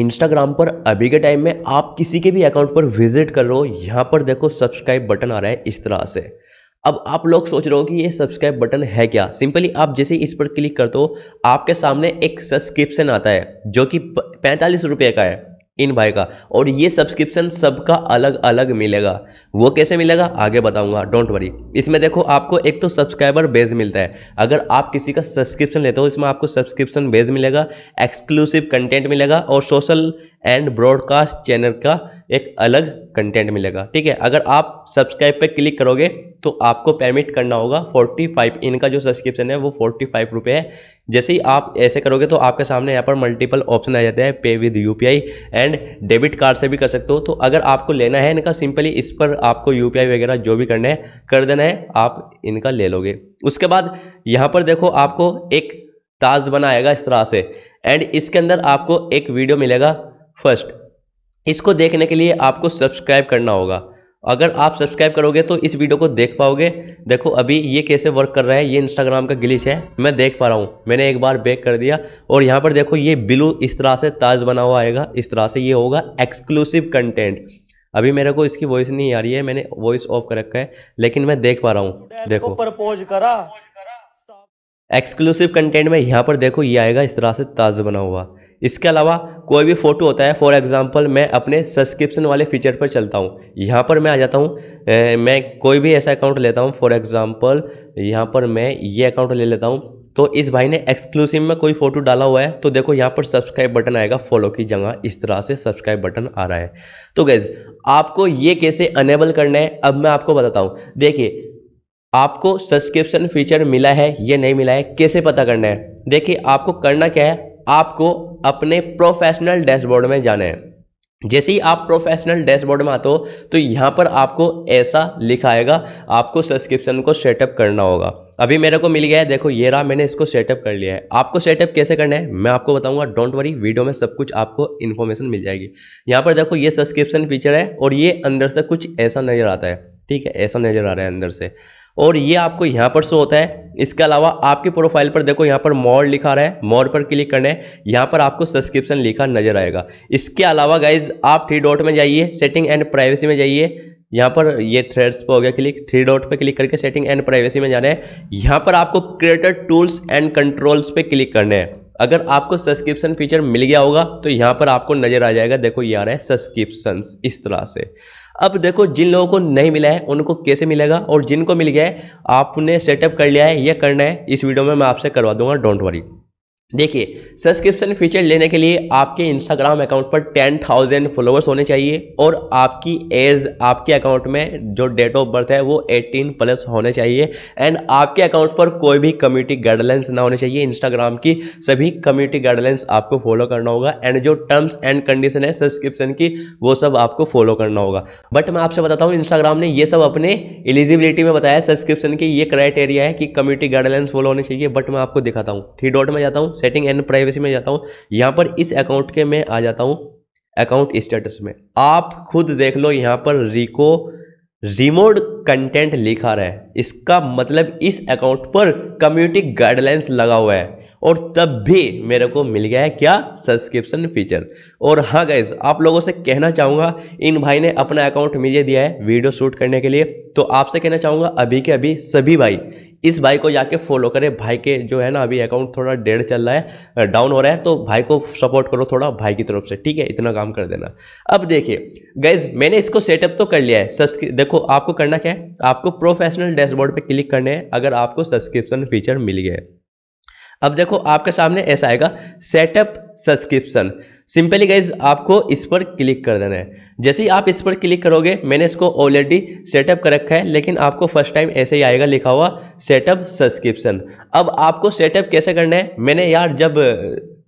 Instagram पर अभी के टाइम में आप किसी के भी अकाउंट पर विजिट कर रहे हो यहाँ पर देखो सब्सक्राइब बटन आ रहा है इस तरह से अब आप लोग सोच रहे हो कि ये सब्सक्राइब बटन है क्या सिंपली आप जैसे इस पर क्लिक करते हो आपके सामने एक सब्सक्रिप्शन आता है जो कि पैंतालीस रुपये का है इन भाई का और ये सब्सक्रिप्शन सबका अलग अलग मिलेगा वो कैसे मिलेगा आगे बताऊंगा डोंट वरी इसमें देखो आपको एक तो सब्सक्राइबर बेस मिलता है अगर आप किसी का सब्सक्रिप्शन लेते हो इसमें आपको सब्सक्रिप्शन बेस मिलेगा एक्सक्लूसिव कंटेंट मिलेगा और सोशल एंड ब्रॉडकास्ट चैनल का एक अलग कंटेंट मिलेगा ठीक है अगर आप सब्सक्राइब पर क्लिक करोगे तो आपको पेमेंट करना होगा फोर्टी फाइव इनका जो सब्सक्रिप्शन है वो फोर्टी फाइव रुपये है जैसे ही आप ऐसे करोगे तो आपके सामने यहाँ पर मल्टीपल ऑप्शन आ जाते हैं pay with you and debit card से भी कर सकते हो तो अगर आपको लेना है इनका सिंपली इस पर आपको यू वगैरह जो भी करना है कर देना है आप इनका ले लोगे उसके बाद यहाँ पर देखो आपको एक ताज बनाएगा इस तरह से एंड इसके अंदर आपको एक वीडियो मिलेगा फर्स्ट इसको देखने के लिए आपको सब्सक्राइब करना होगा अगर आप सब्सक्राइब करोगे तो इस वीडियो को देख पाओगे देखो अभी ये कैसे वर्क कर रहा है ये इंस्टाग्राम का ग्लिच है मैं देख पा रहा हूँ मैंने एक बार बैक कर दिया और यहाँ पर देखो ये ब्लू इस तरह से ताज बना हुआ आएगा इस तरह से ये होगा एक्सक्लूसिव कंटेंट अभी मेरे को इसकी वॉइस नहीं आ रही है मैंने वॉइस ऑफ कर रखा है लेकिन मैं देख पा रहा हूँ देखो प्रपोज करा एक्सक्लूसिव कंटेंट में यहाँ पर देखो ये आएगा इस तरह से ताज बना हुआ इसके अलावा कोई भी फ़ोटो होता है फॉर एग्जांपल मैं अपने सब्सक्रिप्शन वाले फीचर पर चलता हूँ यहाँ पर मैं आ जाता हूँ मैं कोई भी ऐसा अकाउंट लेता हूँ फॉर एग्जांपल यहाँ पर मैं ये अकाउंट ले लेता हूँ तो इस भाई ने एक्सक्लूसिव में कोई फोटो डाला हुआ है तो देखो यहाँ पर सब्सक्राइब बटन आएगा फॉलो की जगह इस तरह से सब्सक्राइब बटन आ रहा है तो गैज आपको ये कैसे अनेबल करना है अब मैं आपको बताता हूँ देखिए आपको सब्सक्रिप्शन फीचर मिला है या नहीं मिला है कैसे पता करना है देखिए आपको करना क्या है आपको अपने प्रोफेशनल डैशबोर्ड में जाना है जैसे ही आप प्रोफेशनल डैशबोर्ड में आते हो तो यहाँ पर आपको ऐसा लिखा आएगा आपको सब्सक्रिप्शन को सेटअप करना होगा अभी मेरे को मिल गया है देखो ये रहा मैंने इसको सेटअप कर लिया है आपको सेटअप कैसे करना है मैं आपको बताऊंगा डोंट वरी वीडियो में सब कुछ आपको इन्फॉर्मेशन मिल जाएगी यहाँ पर देखो ये सब्सक्रिप्शन फीचर है और ये अंदर से कुछ ऐसा नज़र आता है ठीक है ऐसा नज़र आ रहा है अंदर से और ये आपको यहाँ पर शो होता है इसके अलावा आपके प्रोफाइल पर देखो यहाँ पर मोर लिखा रहा है मोर पर क्लिक करना है यहाँ पर आपको सब्सक्रिप्शन लिखा नजर आएगा इसके अलावा गाइज आप थ्री डॉट में जाइए सेटिंग एंड प्राइवेसी में जाइए यहाँ पर ये थ्रेड्स पर हो गया क्लिक थ्री डॉट पे क्लिक करके सेटिंग एंड प्राइवेसी में जाना है यहाँ पर आपको क्रिएटर टूल्स एंड कंट्रोल्स पे क्लिक करने हैं अगर आपको सब्सक्रिप्शन फीचर मिल गया होगा तो यहाँ पर आपको नजर आ जाएगा देखो ये आ रहा है सब्सक्रिप्शन इस तरह से अब देखो जिन लोगों को नहीं मिला है उनको कैसे मिलेगा और जिनको मिल गया है आपने सेटअप कर लिया है यह करना है इस वीडियो में मैं आपसे करवा दूंगा डोंट वरी देखिए सब्सक्रिप्शन फीचर लेने के लिए आपके इंस्टाग्राम अकाउंट पर टेन थाउजेंड फॉलोअर्स होने चाहिए और आपकी एज आपके अकाउंट में जो डेट ऑफ बर्थ है वो 18 प्लस होने चाहिए एंड आपके अकाउंट पर कोई भी कम्युनिटी गाइडलाइंस ना होने चाहिए इंस्टाग्राम की सभी कम्युनिटी गाइडलाइंस आपको फॉलो करना होगा एंड जो टर्म्स एंड कंडीशन है सब्सक्रिप्शन की वो सब आपको फॉलो करना होगा बट मैं आपसे बताता हूँ इंस्टाग्राम ने ये सब अपने एलिजिबिलिटी में बताया सब्सक्रिप्शन की ये क्राइटेरिया है कि कम्युनिटी गाइडलाइंस फॉलो होने चाहिए बट मैं आपको दिखाता हूँ थ्री डॉट में जाता हूँ सेटिंग एंड प्राइवेसी में जाता हूँ यहाँ पर इस अकाउंट के मैं आ जाता हूँ अकाउंट स्टेटस में आप खुद देख लो यहाँ पर रिको रिमोट कंटेंट लिखा रहा है इसका मतलब इस अकाउंट पर कम्युनिटी गाइडलाइंस लगा हुआ है और तब भी मेरे को मिल गया है क्या सब्सक्रिप्शन फीचर और हाँ गैस आप लोगों से कहना चाहूँगा इन भाई ने अपना अकाउंट मुझे दिया है वीडियो शूट करने के लिए तो आपसे कहना चाहूँगा अभी के अभी सभी भाई इस भाई को जाके फॉलो करें भाई के जो है ना अभी अकाउंट थोड़ा डेढ़ चल रहा है डाउन हो रहा है तो भाई को सपोर्ट करो थोड़ा भाई की तरफ से ठीक है इतना काम कर देना अब देखिए गैज मैंने इसको सेटअप तो कर लिया है सब्सक्रिप देखो आपको करना क्या है आपको प्रोफेशनल डैशबोर्ड पर क्लिक करने हैं अगर आपको सब्सक्रिप्शन फीचर मिल गया अब देखो आपके सामने ऐसा आएगा सेटअप सब्सक्रिप्शन सिंपली गाइज आपको इस पर क्लिक कर देना है जैसे ही आप इस पर क्लिक करोगे मैंने इसको ऑलरेडी सेटअप कर रखा है लेकिन आपको फर्स्ट टाइम ऐसे ही आएगा लिखा हुआ सेटअप सब्सक्रिप्शन अब आपको सेटअप कैसे करना है मैंने यार जब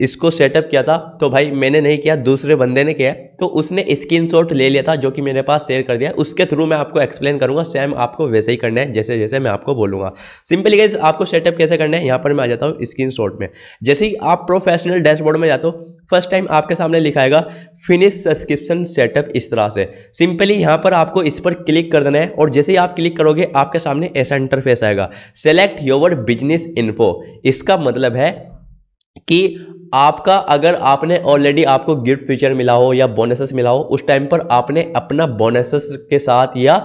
इसको सेटअप किया था तो भाई मैंने नहीं किया दूसरे बंदे ने किया तो उसने स्क्रीन ले लिया था जो कि मेरे पास शेयर कर दिया उसके थ्रू मैं आपको एक्सप्लेन करूंगा सेम आपको वैसे ही करना है जैसे जैसे मैं आपको बोलूँगा सिंपली गाइज आपको सेटअप कैसे करना है यहाँ पर मैं आ जाता हूँ स्क्रीन में जैसे ही आप प्रोफेशनल डैशबोर्ड में जाते हो फर्स्ट टाइम आपके सामने लिखाएगा फिनिश सब्सक्रिप्शन सेटअप इस तरह से सिंपली यहाँ पर आपको इस पर क्लिक कर देना है और जैसे ही आप क्लिक करोगे आपके सामने ऐसा इंटरफेस आएगा सेलेक्ट योवर बिजनेस इन्फो इसका मतलब है कि आपका अगर आपने ऑलरेडी आपको गिफ्ट फीचर मिला हो या बोनसेस मिला हो उस टाइम पर आपने अपना बोनसेस के साथ या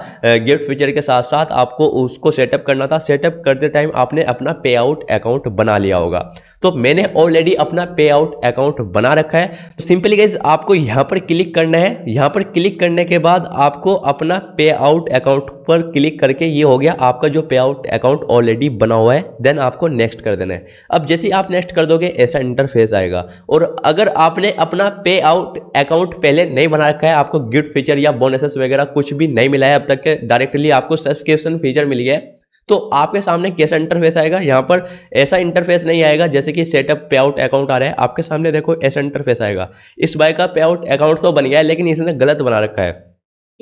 गिफ्ट फीचर के साथ साथ आपको उसको सेटअप करना था सेटअप करते टाइम आपने अपना पे आउट अकाउंट बना लिया होगा तो मैंने ऑलरेडी अपना पे आउट अकाउंट बना रखा है तो सिंपली गाइज आपको यहाँ पर क्लिक करना है यहाँ पर क्लिक करने के बाद आपको अपना पे आउट अकाउंट पर क्लिक करके ये हो गया आपका जो पे आउट अकाउंट ऑलरेडी बना हुआ है देन आपको नेक्स्ट कर देना है अब जैसे आप नेक्स्ट कर दोगे ऐसा इंटरफेस आएगा और अगर आपने अपना पे आउट अकाउंट पहले नहीं बना रखा है आपको गिफ्ट फीचर या बोनसेस वगैरह कुछ भी नहीं मिला है अब तक के डायरेक्टली आपको सब्सक्रिप्शन फीचर मिल गया है तो आपके सामने कैसा इंटरफेस आएगा यहाँ पर ऐसा इंटरफेस नहीं आएगा जैसे कि सेटअप पे आउट अकाउंट आ रहा है आपके सामने देखो ऐसा इंटरफेस आएगा इस बाय का पे आउट अकाउंट तो बन गया है लेकिन इसने गलत बना रखा है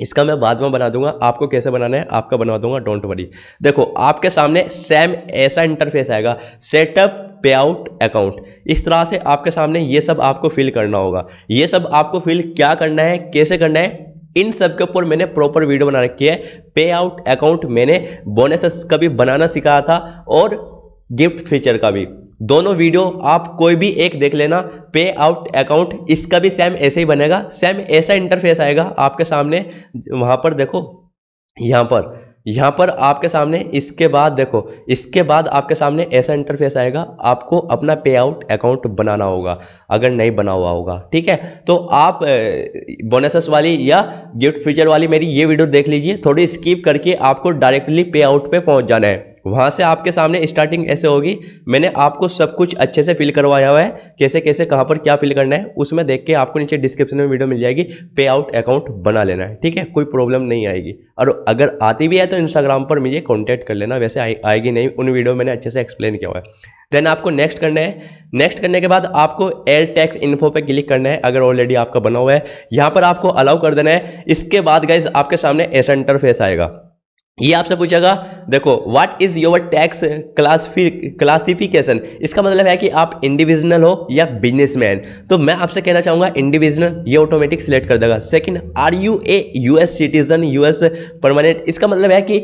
इसका मैं बाद में बना दूंगा आपको कैसे बनाना है आपका बना दूंगा डोंट वरी देखो आपके सामने सेम ऐसा इंटरफेस आएगा सेटअप पे आउट अकाउंट इस तरह से आपके सामने ये सब आपको फिल करना होगा ये सब आपको फिल क्या करना है कैसे करना है इन सब के ऊपर मैंने प्रॉपर वीडियो बना रखी है पे आउट अकाउंट मैंने बोनस का भी बनाना सिखाया था और गिफ्ट फीचर का भी दोनों वीडियो आप कोई भी एक देख लेना पे आउट अकाउंट इसका भी सेम ऐसे ही बनेगा सेम ऐसा इंटरफेस आएगा आपके सामने वहां पर देखो यहां पर यहाँ पर आपके सामने इसके बाद देखो इसके बाद आपके सामने ऐसा इंटरफेस आएगा आपको अपना पे आउट अकाउंट बनाना होगा अगर नहीं बना हुआ होगा ठीक है तो आप बोनसेस वाली या गिफ्ट फीचर वाली मेरी ये वीडियो देख लीजिए थोड़ी स्किप करके आपको डायरेक्टली पे आउट पर पहुँच जाना है वहाँ से आपके सामने स्टार्टिंग ऐसे होगी मैंने आपको सब कुछ अच्छे से फिल करवाया हुआ है कैसे कैसे कहाँ पर क्या फिल करना है उसमें देख के आपको नीचे डिस्क्रिप्शन में वीडियो मिल जाएगी पे आउट अकाउंट बना लेना है ठीक है कोई प्रॉब्लम नहीं आएगी और अगर आती भी है तो इंस्टाग्राम पर मुझे कॉन्टैक्ट कर लेना वैसे आए, आएगी नहीं उन वीडियो मैंने अच्छे से एक्सप्लेन किया हुआ है देन आपको नेक्स्ट करना है नेक्स्ट करने के बाद आपको एयर टैक्स इन्फो पे क्लिक करना है अगर ऑलरेडी आपका बना हुआ है यहाँ पर आपको अलाउ कर देना है इसके बाद गाइज आपके सामने ऐसा इंटरफेस आएगा ये आपसे पूछेगा देखो what is your tax classify classification इसका मतलब है कि आप इंडिविजुअल हो या बिजनेसमैन तो मैं आपसे कहना चाहूंगा इंडिविजुअल ये ऑटोमेटिक सिलेक्ट कर देगा second are you a US citizen US permanent इसका मतलब है कि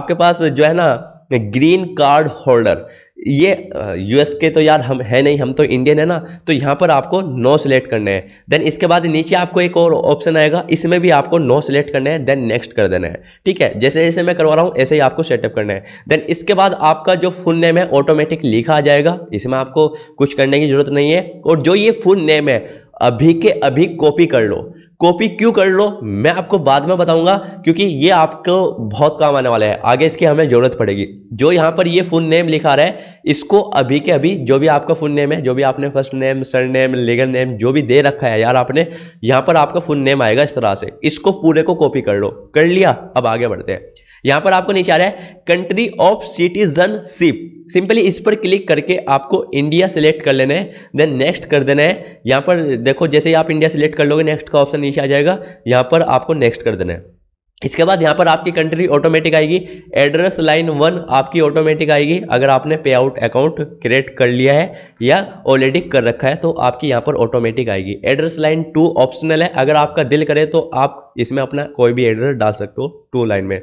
आपके पास जो है ना ग्रीन कार्ड होल्डर ये यूएस के तो यार हम है नहीं हम तो इंडियन है ना तो यहाँ पर आपको नो सेलेक्ट करने हैं देन इसके बाद नीचे आपको एक और ऑप्शन आएगा इसमें भी आपको नो सेलेक्ट करने हैं देन नेक्स्ट कर देना है ठीक है जैसे जैसे मैं करवा रहा हूँ ऐसे ही आपको सेटअप करना है देन इसके बाद आपका जो फुल नेम है ऑटोमेटिक लिखा आ जाएगा इसमें आपको कुछ करने की ज़रूरत नहीं है और जो ये फुल नेम है अभी के अभी कॉपी कर लो कॉपी क्यों कर लो मैं आपको बाद में बताऊंगा क्योंकि ये आपको बहुत काम आने वाला है आगे इसकी हमें ज़रूरत पड़ेगी जो यहाँ पर ये फुल नेम लिखा रहा है इसको अभी के अभी जो भी आपका फुल नेम है जो भी आपने first name surname legal name जो भी दे रखा है यार आपने यहाँ पर आपका फुल नेम आएगा इस तरह से इसको पूरे को कॉपी कर लो कर लिया अब आगे बढ़ते हैं यहां पर आपको नीचे आ रहा है कंट्री ऑफ सिटीजनशिप सिंपली इस पर क्लिक करके आपको इंडिया सेलेक्ट कर लेना है देन नेक्स्ट कर देना है यहां पर देखो जैसे ही आप इंडिया सेलेक्ट कर लोगे नेक्स्ट का ऑप्शन नीचे आ जाएगा यहां पर आपको नेक्स्ट कर देना है इसके बाद यहाँ पर आपकी कंट्री ऑटोमेटिक आएगी एड्रेस लाइन वन आपकी ऑटोमेटिक आएगी अगर आपने पे आउट अकाउंट क्रिएट कर लिया है या ऑलरेडी कर रखा है तो आपकी यहाँ पर ऑटोमेटिक आएगी एड्रेस लाइन टू ऑप्शनल है अगर आपका दिल करे तो आप इसमें अपना कोई भी एड्रेस डाल सकते हो टू लाइन में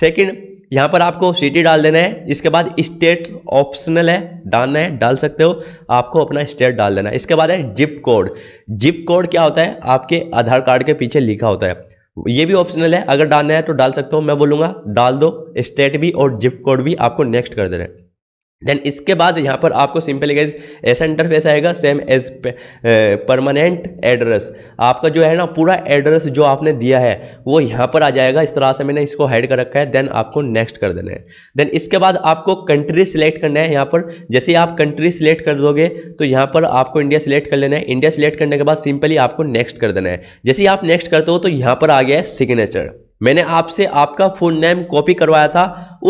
सेकंड यहाँ पर आपको सिटी डाल देना है इसके बाद स्टेट ऑप्शनल है डालना है डाल सकते हो आपको अपना स्टेट डाल देना है इसके बाद है जिप कोड जिप कोड क्या होता है आपके आधार कार्ड के पीछे लिखा होता है ये भी ऑप्शनल है अगर डालना है तो डाल सकता हूँ मैं बोलूँगा डाल दो स्टेट भी और जिप कोड भी आपको नेक्स्ट कर दे रहे हैं देन इसके बाद यहाँ पर आपको सिंपली गाइज ऐसा इंटरफेस आएगा सेम एज परमानेंट एड्रेस आपका जो है ना पूरा एड्रेस जो आपने दिया है वो यहाँ पर आ जाएगा इस तरह से मैंने इसको हाइड कर रखा है देन आपको नेक्स्ट कर देना है देन इसके बाद आपको कंट्री सिलेक्ट करना है यहाँ पर जैसे ही आप कंट्री सिलेक्ट कर दोगे तो यहाँ पर आपको इंडिया सिलेक्ट कर लेना है इंडिया सिलेक्ट करने के बाद सिंपली आपको नेक्स्ट कर देना है जैसे ही आप नेक्स्ट करते हो तो यहाँ पर आ गया है सिग्नेचर मैंने आपसे आपका फुल नेम कॉपी करवाया था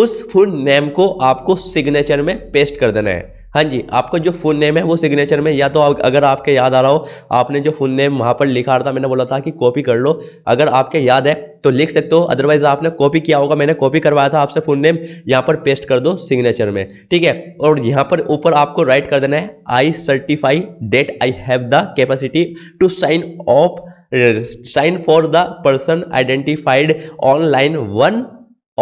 उस फुल नेम को आपको सिग्नेचर में पेस्ट कर देना है हाँ जी आपका जो फुल नेम है वो सिग्नेचर में या तो अगर आपके याद आ रहा हो आपने जो फुल नेम वहाँ पर लिखा था मैंने बोला था कि कॉपी कर लो अगर आपके याद है तो लिख सकते हो अदरवाइज आपने कॉपी किया होगा मैंने कॉपी करवाया था आपसे फुल नेम यहाँ पर पेस्ट कर दो सिग्नेचर में ठीक है और यहाँ पर ऊपर आपको राइट कर देना है I certify that I have the capacity to sign off sign for the person identified online one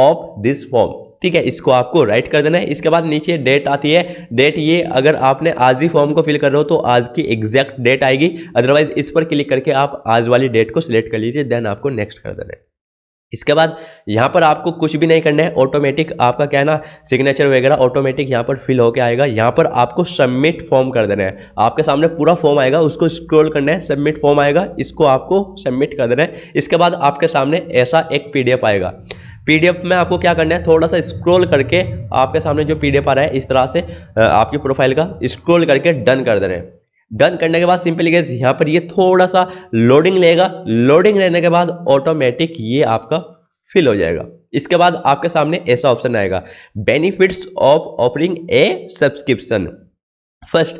of this form ठीक है इसको आपको राइट कर देना है इसके बाद नीचे डेट आती है डेट ये अगर आपने आज ही फॉर्म को फिल कर रहे हो तो आज की एग्जैक्ट डेट आएगी अदरवाइज इस पर क्लिक करके आप आज वाली डेट को सिलेक्ट कर लीजिए देन आपको नेक्स्ट कर देना है इसके बाद यहाँ पर आपको कुछ भी नहीं करना है ऑटोमेटिक आपका क्या है ना सिग्नेचर वगैरह ऑटोमेटिक यहाँ पर फिल होकर आएगा यहाँ पर आपको सबमिट फॉर्म कर देना है आपके सामने पूरा फॉर्म आएगा उसको स्क्रॉल करना है सबमिट फॉर्म आएगा इसको आपको सबमिट कर देना है इसके बाद आपके सामने ऐसा एक पी आएगा पीडीएफ में आपको क्या करना है थोड़ा सा स्क्रॉल करके आपके सामने जो पीडीएफ आ रहा है इस तरह से आपकी प्रोफाइल का स्क्रॉल करके डन कर देना है डन करने के बाद सिंपली गैस यहाँ पर ये थोड़ा सा लोडिंग लेगा लोडिंग लेने के बाद ऑटोमेटिक ये आपका फिल हो जाएगा इसके बाद आपके सामने ऐसा ऑप्शन आएगा benefits of offering a subscription first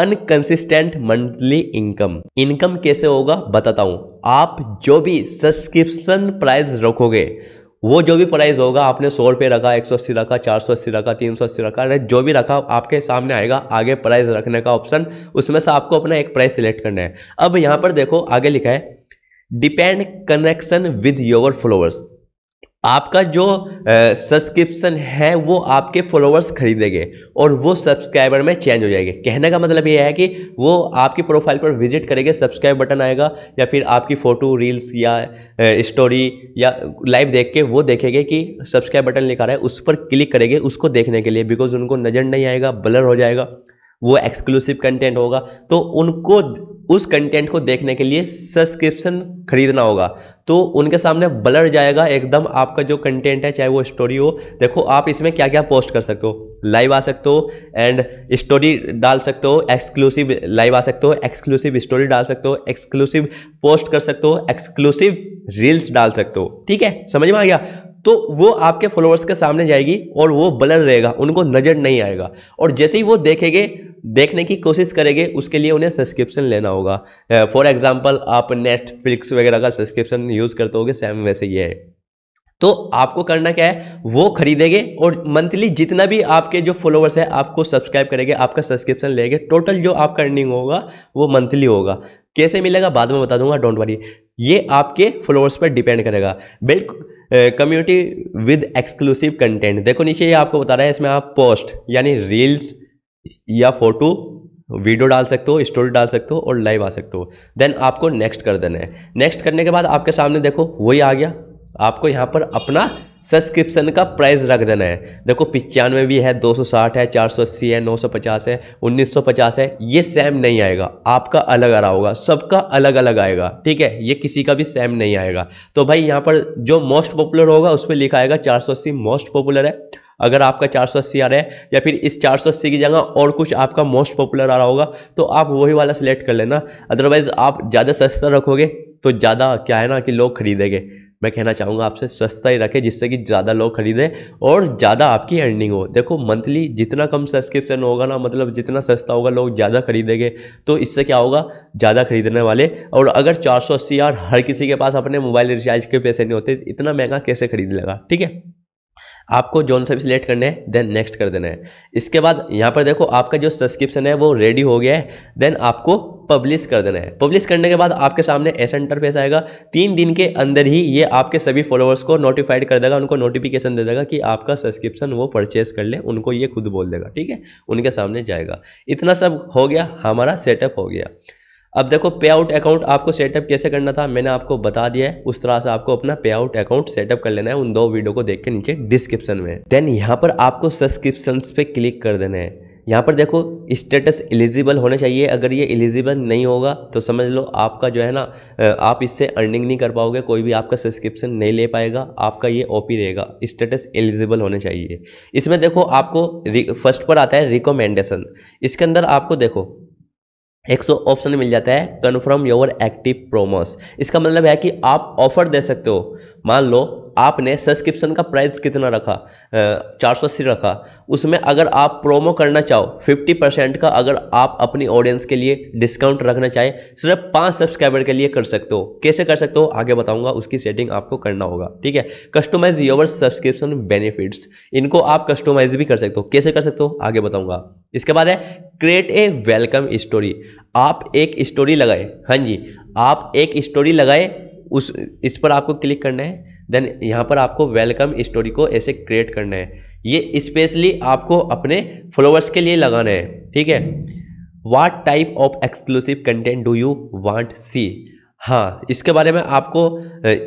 inconsistent monthly income income कैसे होगा बताता हूं आप जो भी सब्सक्रिप्शन प्राइस रखोगे वो जो भी प्राइस होगा आपने सौ रुपये रखा एक सौ अस्सी रखा चार सौ अस्सी रखा तीन सौ अस्सी रखा जो भी रखा आपके सामने आएगा आगे प्राइस रखने का ऑप्शन उसमें से आपको अपना एक प्राइस सिलेक्ट करना है अब यहाँ पर देखो आगे लिखा है depend connection with your followers आपका जो सब्सक्रिप्शन है वो आपके फॉलोअर्स खरीदेंगे और वो सब्सक्राइबर में चेंज हो जाएंगे कहने का मतलब ये है कि वो आपकी प्रोफाइल पर विजिट करेंगे सब्सक्राइब बटन आएगा या फिर आपकी फ़ोटो रील्स या स्टोरी या लाइव देख के वो देखेंगे कि सब्सक्राइब बटन लिखा रहा है उस पर क्लिक करेंगे उसको देखने के लिए बिकॉज उनको नज़र नहीं आएगा ब्लर हो जाएगा वो एक्सक्लूसिव कंटेंट होगा तो उनको उस कंटेंट को देखने के लिए सब्सक्रिप्शन खरीदना होगा तो उनके सामने ब्लर जाएगा एकदम आपका जो कंटेंट है चाहे वो स्टोरी हो देखो आप इसमें क्या क्या पोस्ट कर सकते हो लाइव आ सकते हो एंड स्टोरी डाल सकते हो एक्सक्लूसिव लाइव आ सकते हो एक्सक्लूसिव स्टोरी डाल सकते हो एक्सक्लूसिव पोस्ट कर सकते हो एक्सक्लूसिव रील्स डाल सकते हो ठीक है समझ में आ गया तो वो आपके फॉलोअर्स के सामने जाएगी और वो ब्लर रहेगा उनको नज़र नहीं आएगा और जैसे ही वो देखेंगे देखने की कोशिश करेंगे उसके लिए उन्हें सब्सक्रिप्शन लेना होगा फॉर एग्जाम्पल आप नेटफ्लिक्स वगैरह का सब्सक्रिप्शन यूज़ करते होगे सेम वैसे ही है तो आपको करना क्या है वो खरीदेंगे और मंथली जितना भी आपके जो फॉलोवर्स है आपको सब्सक्राइब करेंगे आपका सब्सक्रिप्शन लेंगे टोटल जो आपका अर्निंग होगा वो मंथली होगा कैसे मिलेगा बाद में बता दूंगा डोंट वरी ये आपके फॉलोअर्स पर डिपेंड करेगा बिल्कुल कम्युनिटी विद एक्सक्लूसिव कंटेंट देखो नीचे ये आपको बता रहा है इसमें आप पोस्ट यानी रील्स या फोटो वीडियो डाल सकते हो स्टोरी डाल सकते हो और लाइव आ सकते हो देन आपको नेक्स्ट कर देना है नेक्स्ट करने के बाद आपके सामने देखो वही आ गया आपको यहाँ पर अपना सब्सक्रिप्शन का प्राइस रख देना है देखो पिचानवे भी है 260 है 480 है 950 है 1950 है ये सेम नहीं आएगा आपका अलग आ रहा होगा सबका अलग अलग आएगा ठीक है ये किसी का भी सेम नहीं आएगा तो भाई यहाँ पर जो मोस्ट पॉपुलर होगा उस पर लिखा आएगा चार मोस्ट पॉपुलर है अगर आपका चार सौ अस्सी आ रहा है या फिर इस चार सौ अस्सी की जगह और कुछ आपका मोस्ट पॉपुलर आ रहा होगा तो आप वही वाला सिलेक्ट कर लेना अदरवाइज़ आप ज़्यादा सस्ता रखोगे तो ज़्यादा क्या है ना कि लोग खरीदेंगे मैं कहना चाहूँगा आपसे सस्ता ही रखें जिससे कि ज़्यादा लोग खरीदें और ज़्यादा आपकी अर्निंग हो देखो मंथली जितना कम सब्सक्रिप्शन होगा ना मतलब जितना सस्ता होगा लोग ज़्यादा खरीदेंगे तो इससे क्या होगा ज़्यादा खरीदने वाले और अगर चार सौ अस्सी यार हर किसी के पास अपने मोबाइल रिचार्ज के पैसे नहीं होते इतना महंगा कैसे खरीद लेगा ठीक है आपको जॉन सा भी सिलेक्ट करना है देन नेक्स्ट कर देना है इसके बाद यहाँ पर देखो आपका जो सब्सक्रिप्शन है वो रेडी हो गया है देन आपको पब्लिश कर देना है पब्लिश करने के बाद आपके सामने ऐसा इंटरफेस आएगा तीन दिन के अंदर ही ये आपके सभी फॉलोअर्स को नोटिफाइड कर देगा उनको नोटिफिकेशन दे देगा कि आपका सब्सक्रिप्शन वो परचेज कर ले उनको ये खुद बोल देगा ठीक है उनके सामने जाएगा इतना सब हो गया हमारा सेटअप हो गया अब देखो पे आउट अकाउंट आपको सेटअप कैसे करना था मैंने आपको बता दिया है उस तरह से आपको अपना पे आउट अकाउंट सेटअप कर लेना है उन दो वीडियो को देख के नीचे डिस्क्रिप्शन में देन यहाँ पर आपको सब्सक्रिप्शन पे क्लिक कर देना है यहाँ पर देखो स्टेटस एलिजिबल होना चाहिए अगर ये एलिजिबल नहीं होगा तो समझ लो आपका जो है ना आप इससे अर्निंग नहीं कर पाओगे कोई भी आपका सब्सक्रिप्शन नहीं ले पाएगा आपका ये ओपी रहेगा स्टेटस एलिजिबल होना चाहिए इसमें देखो आपको फर्स्ट पर आता है रिकमेंडेशन इसके अंदर आपको देखो एक सौ ऑप्शन मिल जाता है कन्फर्म योर एक्टिव प्रोमोस इसका मतलब है कि आप ऑफर दे सकते हो मान लो आपने सब्सक्रिप्शन का प्राइस कितना रखा चार सौ अस्सी रखा उसमें अगर आप प्रोमो करना चाहो फिफ्टी परसेंट का अगर आप अपनी ऑडियंस के लिए डिस्काउंट रखना चाहें सिर्फ पाँच सब्सक्राइबर के लिए कर सकते हो कैसे कर सकते हो आगे बताऊंगा उसकी सेटिंग आपको करना होगा ठीक है कस्टोमाइज योवर सब्सक्रिप्शन बेनिफिट्स इनको आप कस्टोमाइज भी कर सकते हो कैसे कर सकते हो आगे बताऊँगा इसके बाद है क्रिएट ए वेलकम स्टोरी आप एक स्टोरी लगाए हाँ जी आप एक स्टोरी लगाए उस इस पर आपको क्लिक करना है देन यहाँ पर आपको वेलकम स्टोरी को ऐसे क्रिएट करना है ये स्पेशली आपको अपने फॉलोअर्स के लिए लगाना है ठीक है what type of exclusive content do you want see हाँ इसके बारे में आपको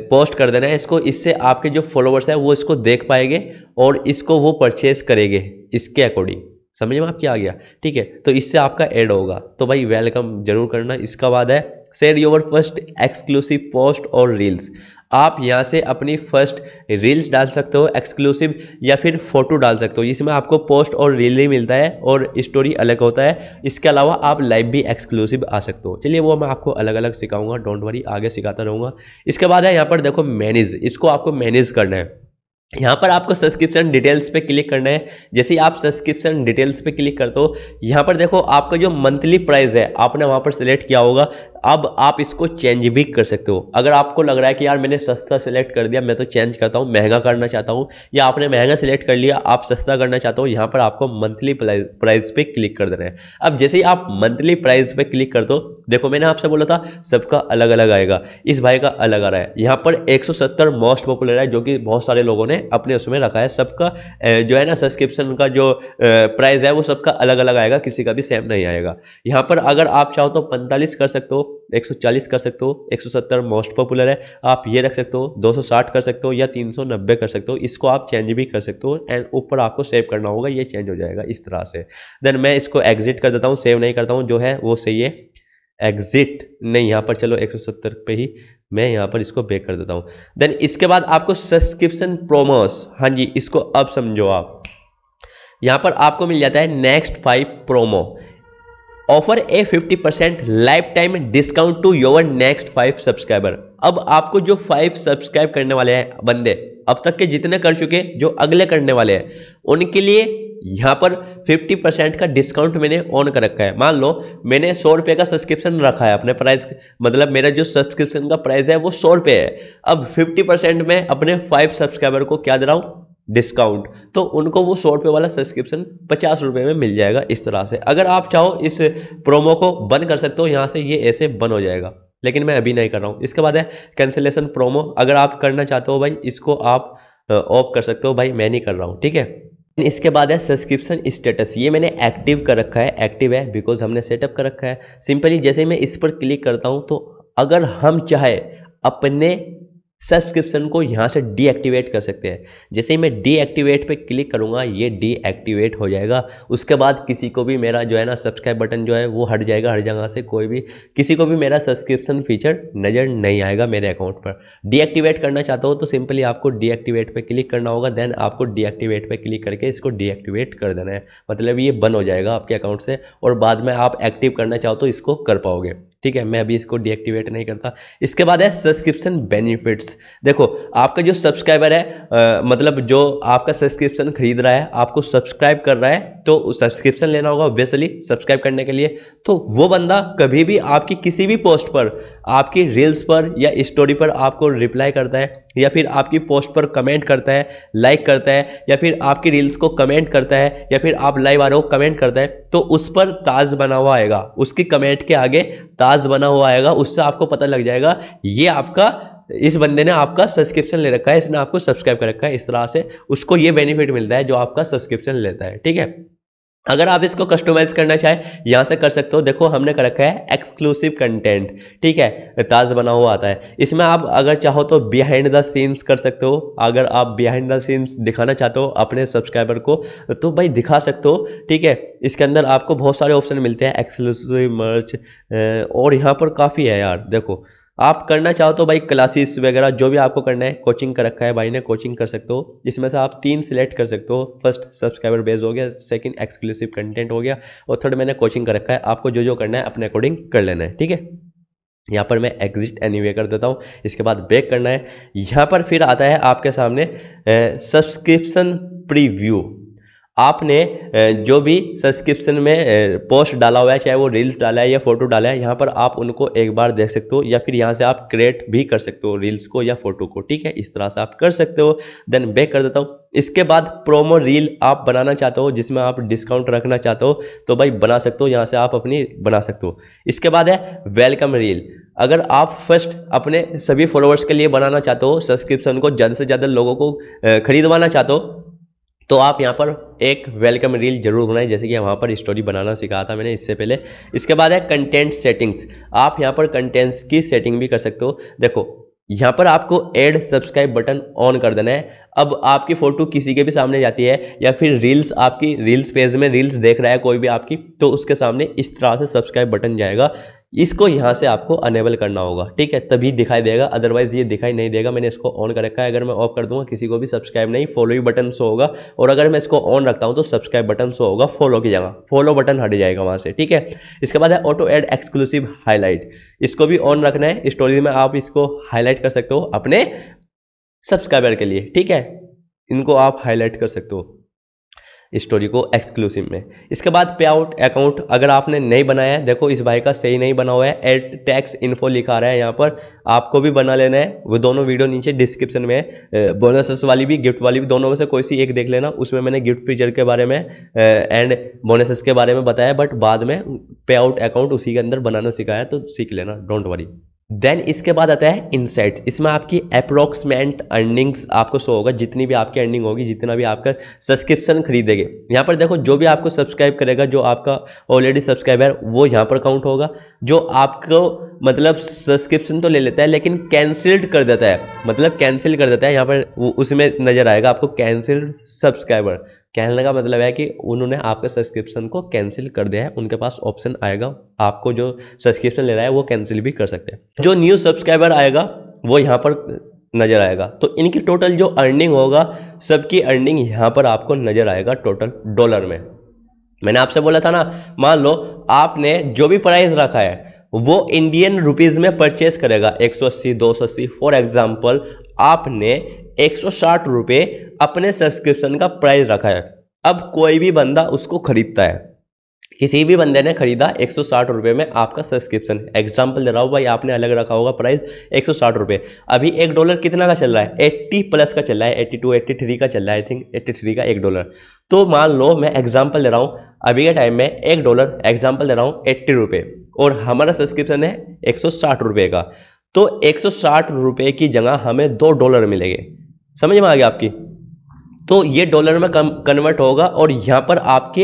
पोस्ट कर देना है इसको इससे आपके जो फॉलोअर्स हैं वो इसको देख पाएंगे और इसको वो परचेज करेंगे इसके अकॉर्डिंग समझ में आप क्या आ गया ठीक है तो इससे आपका ऐड होगा तो भाई वेलकम जरूर करना इसका बाद है share your first exclusive post और रील्स आप यहाँ से अपनी फर्स्ट रील्स डाल सकते हो एक्सक्लूसिव या फिर फोटो डाल सकते हो इसमें आपको पोस्ट और रील ही मिलता है और स्टोरी अलग होता है इसके अलावा आप लाइव भी एक्सक्लूसिव आ सकते हो चलिए वो मैं आपको अलग अलग सिखाऊंगा डोंट वरी आगे सिखाता रहूँगा इसके बाद है यहाँ पर देखो मैनेज इसको आपको मैनेज करना है यहाँ पर आपको सब्सक्रिप्शन डिटेल्स पे क्लिक करना है जैसे ही आप सब्सक्रिप्शन डिटेल्स पे क्लिक करते हो यहाँ पर देखो आपका जो मंथली प्राइस है आपने वहाँ पर सिलेक्ट किया होगा अब आप इसको चेंज भी कर सकते हो अगर आपको लग रहा है कि यार मैंने सस्ता सेलेक्ट कर दिया मैं तो चेंज करता हूँ महंगा करना चाहता हूँ या आपने महंगा सेलेक्ट कर लिया आप सस्ता करना चाहता हूँ यहाँ पर आपको मंथली प्राइस पे क्लिक कर देना है अब जैसे ही आप मंथली प्राइस पे क्लिक कर दो देखो मैंने आपसे बोला था सबका अलग अलग आएगा इस भाई का अलग आ रहा है यहाँ पर एक मोस्ट पॉपुलर है जो कि बहुत सारे लोगों ने अपने उसमें रखा है सबका जो है ना सब्सक्रिप्शन का जो प्राइस है वो सबका अलग अलग आएगा किसी का भी सेम नहीं आएगा यहाँ पर अगर आप चाहो तो पैंतालीस कर सकते हो 140 कर सकते हो 170 मोस्ट पॉपुलर है आप ये रख सकते हो 260 कर सकते हो या 390 कर सकते हो इसको आप चेंज भी कर सकते हो एंड ऊपर आपको सेव करना होगा ये चेंज हो जाएगा इस तरह से देन मैं इसको एग्जिट कर देता हूँ सेव नहीं करता हूँ जो है वो सही है एग्जिट नहीं यहाँ पर चलो 170 पे ही मैं यहाँ पर इसको बेक कर देता हूँ देन इसके बाद आपको सब्सक्रिप्शन प्रोमोस हाँ जी इसको अब समझो आप यहाँ पर आपको मिल जाता है next five promo offer a 50 percent lifetime discount to your next five subscriber अब आपको जो फाइव सब्सक्राइब करने वाले हैं बंदे अब तक के जितने कर चुके जो अगले करने वाले हैं उनके लिए यहाँ पर 50 परसेंट का डिस्काउंट मैंने ऑन कर रखा है मान लो मैंने सौ रुपये का सब्सक्रिप्शन रखा है अपने प्राइस मतलब मेरा जो सब्सक्रिप्शन का प्राइस है वो सौ रुपये है अब 50 परसेंट में अपने फाइव सब्सक्राइबर को क्या दे रहा हूँ डिस्काउंट तो उनको वो सौ रुपये वाला सब्सक्रिप्शन पचास रुपये में मिल जाएगा इस तरह से अगर आप चाहो इस प्रोमो को बंद कर सकते हो यहाँ से ये ऐसे बंद हो जाएगा लेकिन मैं अभी नहीं कर रहा हूँ इसके बाद है कैंसिलेशन प्रोमो अगर आप करना चाहते हो भाई इसको आप ऑफ कर सकते हो भाई मैं नहीं कर रहा हूँ ठीक है इसके बाद है सब्सक्रिप्शन स्टेटस ये मैंने एक्टिव कर रखा है एक्टिव है बिकॉज हमने सेटअप कर रखा है सिंपली जैसे मैं इस पर क्लिक करता हूँ तो अगर हम चाहे अपने सब्सक्रिप्शन को यहाँ से डीएक्टिवेट कर सकते हैं जैसे ही मैं डीएक्टिवेट पे क्लिक करूँगा ये डीएक्टिवेट हो जाएगा उसके बाद किसी को भी मेरा जो है ना सब्सक्राइब बटन जो है वो हट जाएगा हर जगह से कोई भी किसी को भी मेरा सब्सक्रिप्शन फीचर नज़र नहीं आएगा मेरे अकाउंट पर डीएक्टिवेट करना चाहता हो तो सिंपली आपको डीएक्टिवेट पर क्लिक करना होगा देन आपको डीएक्टिवेट पर क्लिक करके इसको डीएक्टिवेट कर देना है मतलब ये बंद हो जाएगा आपके अकाउंट से और बाद में आप एक्टिव करना चाहो तो इसको कर पाओगे ठीक है मैं अभी इसको डीएक्टिवेट नहीं करता इसके बाद है सब्सक्रिप्शन बेनिफिट्स देखो आपका जो सब्सक्राइबर है आ, मतलब जो आपका सब्सक्रिप्शन खरीद रहा है आपको सब्सक्राइब कर रहा है तो सब्सक्रिप्शन लेना होगा ऑब्वियसली सब्सक्राइब करने के लिए तो वो बंदा कभी भी आपकी किसी भी पोस्ट पर आपकी रील्स पर या स्टोरी पर आपको रिप्लाई करता है या फिर आपकी पोस्ट पर कमेंट करता है लाइक करता है या फिर आपकी रील्स को कमेंट करता है या फिर आप लाइव आ रहे हो कमेंट करता है तो उस पर ताज बना हुआ आएगा उसकी कमेंट के आगे ताज बना हुआ आएगा उससे आपको पता लग जाएगा ये आपका इस बंदे ने आपका सब्सक्रिप्शन ले रखा है इसने आपको सब्सक्राइब कर रखा है इस तरह से उसको ये बेनिफिट मिलता है जो आपका सब्सक्रिप्शन लेता है ठीक है अगर आप इसको कस्टमाइज करना चाहें यहाँ से कर सकते हो देखो हमने कर रखा है एक्सक्लूसिव कंटेंट ठीक है ताज बना हुआ आता है इसमें आप अगर चाहो तो बिहाइंड द सीन्स कर सकते हो अगर आप बिहाइंड द सीन्स दिखाना चाहते हो अपने सब्सक्राइबर को तो भाई दिखा सकते हो ठीक है इसके अंदर आपको बहुत सारे ऑप्शन मिलते हैं एक्सक्लूसिव मर्च और यहाँ पर काफ़ी है यार देखो आप करना चाहो तो भाई क्लासेस वगैरह जो भी आपको करना है कोचिंग कर रखा है भाई ने कोचिंग कर सकते हो जिसमें से आप तीन सिलेक्ट कर सकते हो फर्स्ट सब्सक्राइबर बेस हो गया सेकंड एक्सक्लूसिव कंटेंट हो गया और थर्ड मैंने कोचिंग कर रखा है आपको जो जो करना है अपने अकॉर्डिंग कर लेना है ठीक है यहाँ पर मैं एग्जिट एनीवे कर देता हूँ इसके बाद ब्रेक करना है यहाँ पर फिर आता है आपके सामने सब्सक्रिप्सन प्रीव्यू आपने जो भी सब्सक्रिप्शन में पोस्ट डाला हुआ है चाहे वो रील्स डाला है या फोटो डाला है यहाँ पर आप उनको एक बार देख सकते हो या फिर यहाँ से आप क्रिएट भी कर सकते हो रील्स को या फोटो को ठीक है इस तरह से आप कर सकते हो देन बैक कर देता हूँ इसके बाद प्रोमो रील आप बनाना चाहते हो जिसमें आप डिस्काउंट रखना चाहते हो तो भाई बना सकते हो यहाँ से आप अपनी बना सकते हो इसके बाद है वेलकम रील अगर आप फर्स्ट अपने सभी फॉलोअर्स के लिए बनाना चाहते हो सब्सक्रिप्शन को ज़्यादा से ज़्यादा लोगों को खरीदवाना चाहते हो तो आप यहाँ पर एक वेलकम रील जरूर बनाएं जैसे कि वहाँ पर स्टोरी बनाना सिखाया था मैंने इससे पहले इसके बाद है कंटेंट सेटिंग्स आप यहाँ पर कंटेंट्स की सेटिंग भी कर सकते हो देखो यहाँ पर आपको एड सब्सक्राइब बटन ऑन कर देना है अब आपकी फ़ोटो किसी के भी सामने जाती है या फिर रील्स आपकी रील्स पेज में रील्स देख रहा है कोई भी आपकी तो उसके सामने इस तरह से सब्सक्राइब बटन जाएगा इसको यहाँ से आपको अनेबल करना होगा ठीक है तभी दिखाई देगा अदरवाइज ये दिखाई नहीं देगा मैंने इसको ऑन कर रखा है अगर मैं ऑफ कर दूंगा किसी को भी सब्सक्राइब नहीं फॉलो ही बटन शो होगा और अगर मैं इसको ऑन रखता हूँ तो सब्सक्राइब बटन शो होगा फॉलो की जगह फॉलो बटन हट जाएगा वहाँ से ठीक है इसके बाद है ऑटो एड एक्सक्लूसिव हाईलाइट इसको भी ऑन रखना है स्टोरी में आप इसको हाईलाइट कर सकते हो अपने सब्सक्राइबर के लिए ठीक है इनको आप हाईलाइट कर सकते हो स्टोरी को एक्सक्लूसिव में इसके बाद पे आउट अकाउंट अगर आपने नहीं बनाया है देखो इस भाई का सही नहीं बना हुआ है एड टैक्स इन्फो लिखा रहा है यहाँ पर आपको भी बना लेना है वो दोनों वीडियो नीचे डिस्क्रिप्शन में है बोनसेस वाली भी गिफ्ट वाली भी दोनों में से कोई सी एक देख लेना उसमें मैंने गिफ्ट फीचर के बारे में एंड बोनसेस के बारे में बताया बट बाद में पे आउट अकाउंट उसी के अंदर बनाना सिखाया तो सीख लेना डोंट वरी देन इसके बाद आता है इनसेट्स इसमें आपकी अप्रोक्समेंट अर्निंग्स आपको शो होगा जितनी भी आपकी अर्निंग होगी जितना भी आपका सब्सक्रिप्शन खरीदेंगे यहाँ पर देखो जो भी आपको सब्सक्राइब करेगा जो आपका ऑलरेडी सब्सक्राइबर वो यहाँ पर काउंट होगा जो आपको मतलब सब्सक्रिप्शन तो ले लेता है लेकिन कैंसिल्ड कर देता है मतलब कैंसिल कर देता है यहाँ पर उसमें नज़र आएगा आपको कैंसिल्ड सब्सक्राइबर कहने का मतलब है कि उन्होंने आपके सब्सक्रिप्शन को कैंसिल कर दिया है उनके पास ऑप्शन आएगा आपको जो सब्सक्रिप्शन ले रहा है वो कैंसिल भी कर सकते हैं जो न्यू सब्सक्राइबर आएगा वो यहाँ पर नज़र आएगा तो इनकी टोटल जो अर्निंग होगा सबकी अर्निंग यहाँ पर आपको नज़र आएगा टोटल डॉलर में मैंने आपसे बोला था ना मान लो आपने जो भी प्राइस रखा है वो इंडियन रुपीज़ में परचेज करेगा एक सौ अस्सी दो सौ अस्सी फॉर एग्जाम्पल आपने एक रुपए अपने सब्सक्रिप्शन का प्राइस रखा है अब कोई भी बंदा उसको खरीदता है किसी भी बंदे ने खरीदा एक सौ साठ में आपका सब्सक्रिप्शन एग्जाम्पल दे रहा हूँ भाई आपने अलग रखा होगा प्राइस एक सौ साठ अभी एक डॉलर कितना का चल रहा है एट्टी प्लस का चल रहा है 82, 83 का चल रहा है आई थिंक एट्टी का एक डॉलर तो मान लो मैं एग्जाम्पल दे रहा हूँ अभी के टाइम में एक डॉलर एग्जाम्पल दे रहा हूँ एट्टी और हमारा सब्सक्रिप्शन है एक सौ साठ का तो एक सौ साठ की जगह हमें दो डॉलर मिलेगा समझ में आ गया आपकी तो ये डॉलर में कन्वर्ट होगा और यहाँ पर आपके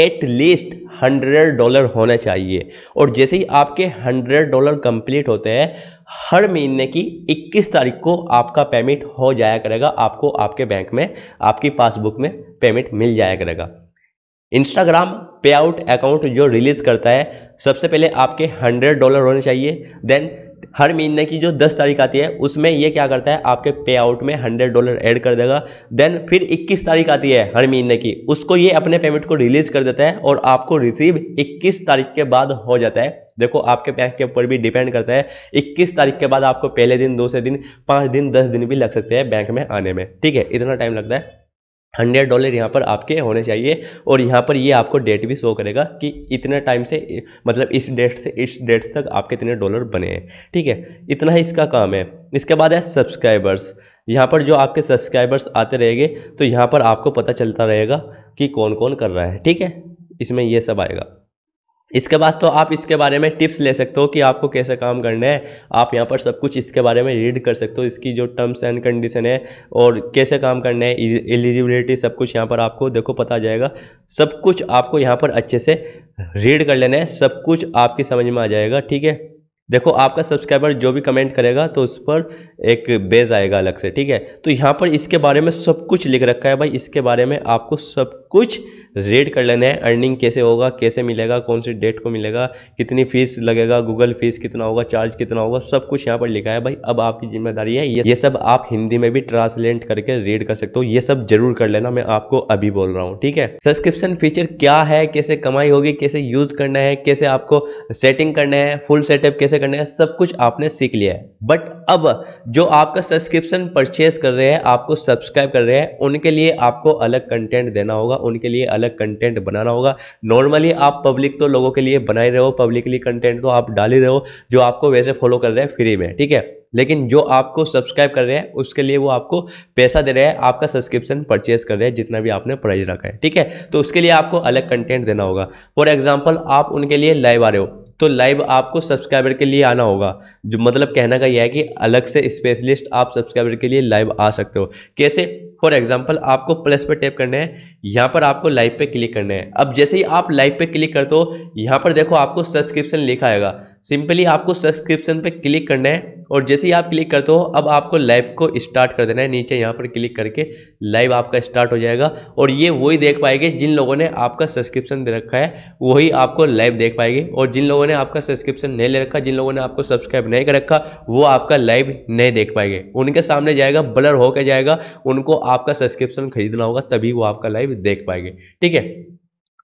एट लीस्ट हंड्रेड डॉलर होना चाहिए और जैसे ही आपके हंड्रेड डॉलर कंप्लीट होते हैं हर महीने की 21 तारीख को आपका पेमेंट हो जाया करेगा आपको आपके बैंक में आपकी पासबुक में पेमेंट मिल जाया करेगा इंस्टाग्राम पे आउट अकाउंट जो रिलीज़ करता है सबसे पहले आपके हंड्रेड डॉलर होने चाहिए देन हर महीने की जो दस तारीख आती है उसमें ये क्या करता है आपके पे आउट में हंड्रेड डॉलर ऐड कर देगा देन फिर इक्कीस तारीख आती है हर महीने की उसको ये अपने पेमेंट को रिलीज कर देता है और आपको रिसीव इक्कीस तारीख के बाद हो जाता है देखो आपके बैंक के ऊपर भी डिपेंड करता है 21 तारीख के बाद आपको पहले दिन दूसरे दिन पाँच दिन दस दिन भी लग सकते हैं बैंक में आने में ठीक है इतना टाइम लगता है हंड्रेड डॉलर यहाँ पर आपके होने चाहिए और यहाँ पर ये आपको डेट भी शो करेगा कि इतने टाइम से मतलब इस डेट से इस डेट तक आपके इतने डॉलर बने हैं ठीक है इतना ही इसका काम है इसके बाद है सब्सक्राइबर्स यहाँ पर जो आपके सब्सक्राइबर्स आते रहेंगे तो यहाँ पर आपको पता चलता रहेगा कि कौन कौन कर रहा है ठीक है इसमें यह सब आएगा इसके बाद तो आप इसके बारे में टिप्स ले सकते हो कि आपको कैसे काम करना है आप यहाँ पर सब कुछ इसके बारे में रीड कर सकते हो इसकी जो टर्म्स एंड कंडीशन है और कैसे काम करना है एलिजिबिलिटी सब कुछ यहाँ पर आपको देखो पता जाएगा सब कुछ आपको यहाँ पर अच्छे से रीड कर लेना है सब कुछ आपकी समझ में आ जाएगा ठीक है देखो आपका सब्सक्राइबर जो भी कमेंट करेगा तो उस पर एक बेज आएगा अलग से ठीक है तो यहाँ पर इसके बारे में सब कुछ लिख रखा है भाई इसके बारे में आपको सब कुछ रेड कर लेना है अर्निंग कैसे होगा कैसे मिलेगा कौन सी डेट को मिलेगा कितनी फीस लगेगा गूगल फीस कितना होगा चार्ज कितना होगा सब कुछ यहाँ पर लिखा है भाई अब आपकी जिम्मेदारी है ये ये सब आप हिंदी में भी ट्रांसलेट करके रीड कर सकते हो ये सब जरूर कर लेना मैं आपको अभी बोल रहा हूँ ठीक है सब्सक्रिप्शन फीचर क्या है कैसे कमाई होगी कैसे यूज करना है कैसे आपको सेटिंग करना है फुल सेटअप कैसे करने का सब कुछ आपने सीख लिया है बट अब जो आपका सब्सक्रिप्शन परचेज कर रहे हैं आपको सब्सक्राइब कर रहे हैं उनके लिए आपको अलग कंटेंट देना होगा उनके लिए अलग कंटेंट बनाना होगा नॉर्मली आप पब्लिक तो लोगों के लिए बना ही रहे हो पब्लिकली कंटेंट तो आप डाल ही रहे हो जो आपको वैसे फॉलो कर रहे हैं फ्री में ठीक है लेकिन जो आपको सब्सक्राइब कर रहे हैं उसके लिए वो आपको पैसा दे रहे हैं आपका सब्सक्रिप्शन परचेज कर रहे हैं जितना भी आपने प्राइज रखा है ठीक है तो उसके लिए आपको अलग कंटेंट देना होगा फॉर एग्जांपल आप उनके लिए लाइव आ रहे हो तो लाइव आपको सब्सक्राइबर के लिए आना होगा जो मतलब कहना का यह है कि अलग से स्पेशलिस्ट आप सब्सक्राइबर के लिए लाइव आ सकते हो कैसे फॉर एग्जाम्पल आपको प्लस पर टैप करना है यहाँ पर आपको लाइव पे क्लिक करना है अब जैसे ही आप लाइव पे क्लिक करते हो यहाँ पर देखो आपको सब्सक्रिप्शन लिखा आएगा सिंपली आपको सब्सक्रिप्शन पे क्लिक करना है और जैसे ही आप क्लिक करते हो अब आपको लाइव को स्टार्ट कर देना है नीचे यहाँ पर क्लिक करके लाइव आपका स्टार्ट हो जाएगा और ये वही देख पाएंगे जिन लोगों ने आपका सब्सक्रिप्शन दे रखा है वही आपको लाइव देख पाएंगे और जिन लोगों ने आपका सब्सक्रिप्शन नहीं ले रखा जिन लोगों ने आपको सब्सक्राइब नहीं कर रखा वो आपका लाइव नहीं देख पाएंगे उनके सामने जाएगा ब्लर होकर जाएगा उनको आपका सब्सक्रिप्शन खरीदना होगा तभी वो आपका लाइव देख पाएंगे ठीक है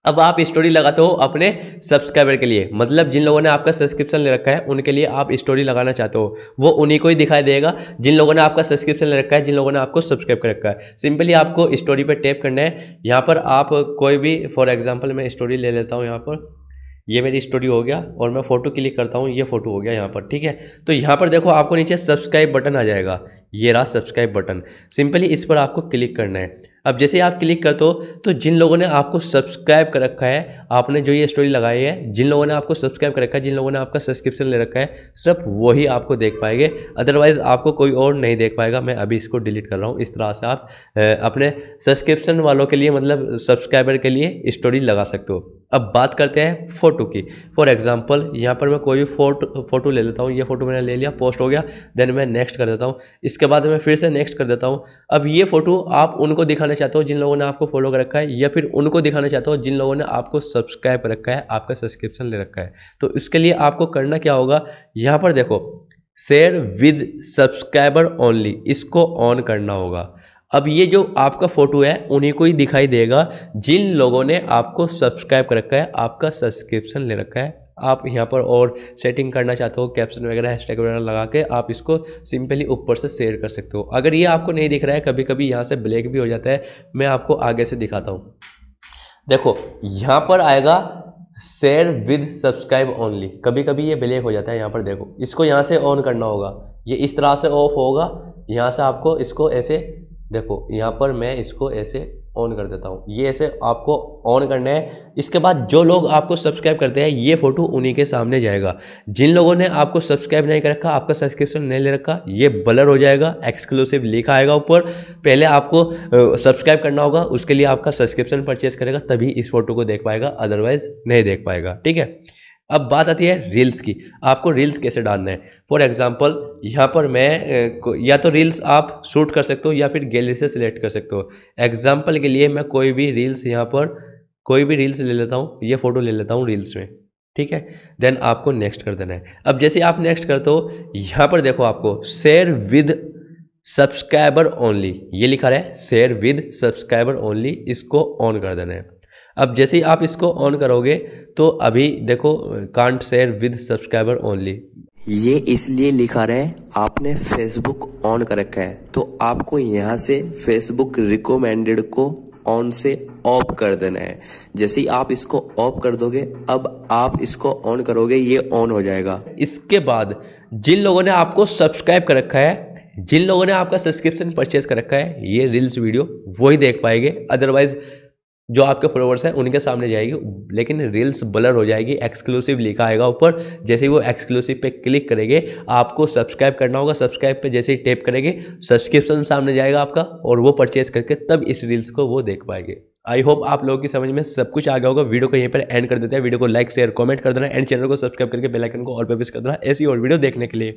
अब आप स्टोरी लगाते हो अपने सब्सक्राइबर के लिए मतलब जिन लोगों ने आपका सब्सक्रिप्शन ले रखा है उनके लिए आप स्टोरी लगाना चाहते हो वो उन्हीं को ही दिखाई देगा जिन लोगों ने आपका सब्सक्रिप्शन ले रखा है जिन लोगों ने आपको सब्सक्राइब कर रखा है सिंपली आपको स्टोरी पर टैप करना है यहाँ पर आप कोई भी फॉर एग्जाम्पल मैं स्टोरी ले लेता हूँ यहाँ पर ये मेरी स्टोरी हो गया और मैं फ़ोटो क्लिक करता हूँ ये फ़ोटो हो गया यहाँ पर ठीक है तो यहाँ पर देखो आपको नीचे सब्सक्राइब बटन आ जाएगा ये रहा सब्सक्राइब बटन सिंपली इस पर आपको क्लिक करना है अब जैसे आप क्लिक करते हो तो जिन लोगों ने आपको सब्सक्राइब कर रखा है आपने जो ये स्टोरी लगाई है जिन लोगों ने आपको सब्सक्राइब कर रखा है जिन लोगों ने आपका सब्सक्रिप्शन ले रखा है सिर्फ वही आपको देख पाएंगे अदरवाइज़ आपको कोई और नहीं देख पाएगा मैं अभी इसको डिलीट कर रहा हूँ इस तरह से आप अपने सब्सक्रिप्शन वालों के लिए मतलब सब्सक्राइबर के लिए स्टोरी लगा सकते हो अब बात करते हैं फ़ोटो की फॉर एग्जाम्पल यहाँ पर मैं कोई भी फोटो फोटो ले लेता हूँ ये फ़ोटो मैंने ले लिया पोस्ट हो गया देन मैं नेक्स्ट कर देता हूँ इसके बाद मैं फिर से नेक्स्ट कर देता हूँ अब ये फ़ोटो आप उनको दिखाने दिखाना चाहता हूँ जिन लोगों ने आपको फॉलो कर रखा है या फिर उनको दिखाना चाहता हूँ जिन लोगों ने आपको सब्सक्राइब कर रखा है आपका सब्सक्रिप्शन ले रखा है तो इसके लिए आपको करना क्या होगा यहाँ पर देखो शेयर विद सब्सक्राइबर ओनली इसको ऑन करना होगा अब ये जो आपका फोटो है उन्हीं को ही दिखाई देगा जिन लोगों ने आपको सब्सक्राइब कर रखा है आपका सब्सक्रिप्शन ले रखा है आप यहाँ पर और सेटिंग करना चाहते हो कैप्शन वगैरह हैशटैग वगैरह लगा के आप इसको सिंपली ऊपर से शेयर कर सकते हो अगर ये आपको नहीं दिख रहा है कभी कभी यहाँ से ब्लैक भी हो जाता है मैं आपको आगे से दिखाता हूँ देखो यहाँ पर आएगा शेयर विद सब्सक्राइब ओनली कभी कभी ये ब्लैक हो जाता है यहाँ पर देखो इसको यहाँ से ऑन करना होगा ये इस तरह से ऑफ होगा यहाँ से आपको इसको ऐसे देखो यहाँ पर मैं इसको ऐसे ऑन कर देता हूँ ये ऐसे आपको ऑन करना है इसके बाद जो लोग आपको सब्सक्राइब करते हैं ये फ़ोटो उन्हीं के सामने जाएगा जिन लोगों ने आपको सब्सक्राइब नहीं कर रखा आपका सब्सक्रिप्शन नहीं ले रखा ये बलर हो जाएगा एक्सक्लूसिव लिखा आएगा ऊपर पहले आपको सब्सक्राइब करना होगा उसके लिए आपका सब्सक्रिप्शन परचेज करेगा तभी इस फोटो को देख पाएगा अदरवाइज़ नहीं देख पाएगा ठीक है अब बात आती है रील्स की आपको रील्स कैसे डालना है फॉर एग्जांपल यहाँ पर मैं या तो रील्स आप शूट कर सकते हो या फिर गैलरी से सिलेक्ट कर सकते हो एग्जांपल के लिए मैं कोई भी रील्स यहाँ पर कोई भी रील्स ले लेता हूँ ये फ़ोटो ले लेता हूँ रील्स में ठीक है देन आपको नेक्स्ट कर देना है अब जैसे आप नेक्स्ट करते हो यहाँ पर देखो आपको शेयर विद सब्सक्राइबर ओनली ये लिखा रहा है शेयर विद सब्सक्राइबर ओनली इसको ऑन कर देना है अब जैसे ही आप इसको ऑन करोगे तो अभी देखो can't share with subscriber only ये इसलिए लिखा रहे आपने फेसबुक ऑन कर रखा है तो आपको यहाँ से फेसबुक रिकोमेंडेड को ऑन से ऑफ कर देना है जैसे ही आप इसको ऑफ कर दोगे अब आप इसको ऑन करोगे ये ऑन हो जाएगा इसके बाद जिन लोगों ने आपको सब्सक्राइब कर रखा है जिन लोगों ने आपका सब्सक्रिप्शन परचेज कर रखा है ये रील्स वीडियो वही देख पाएंगे अदरवाइज जो आपके फॉलोवर्स हैं उनके सामने जाएगी लेकिन रील्स ब्लर हो जाएगी एक्सक्लूसिव लिखा आएगा ऊपर जैसे ही वो एक्सक्लूसिव पे क्लिक करेंगे आपको सब्सक्राइब करना होगा सब्सक्राइब पे जैसे ही टैप करेंगे सब्सक्रिप्शन सामने जाएगा आपका और वो परचेज करके तब इस रील्स को वो देख पाएंगे आई होप आप लोगों की समझ में सब कुछ आ गया होगा वीडियो को यहीं पर एंड कर देते हैं वीडियो को लाइक शेयर कमेंट कर देना एंड चैनल को सब्सक्राइब करके बेलाइकन को और पे प्रेस कर देना ऐसी और वीडियो देखने के लिए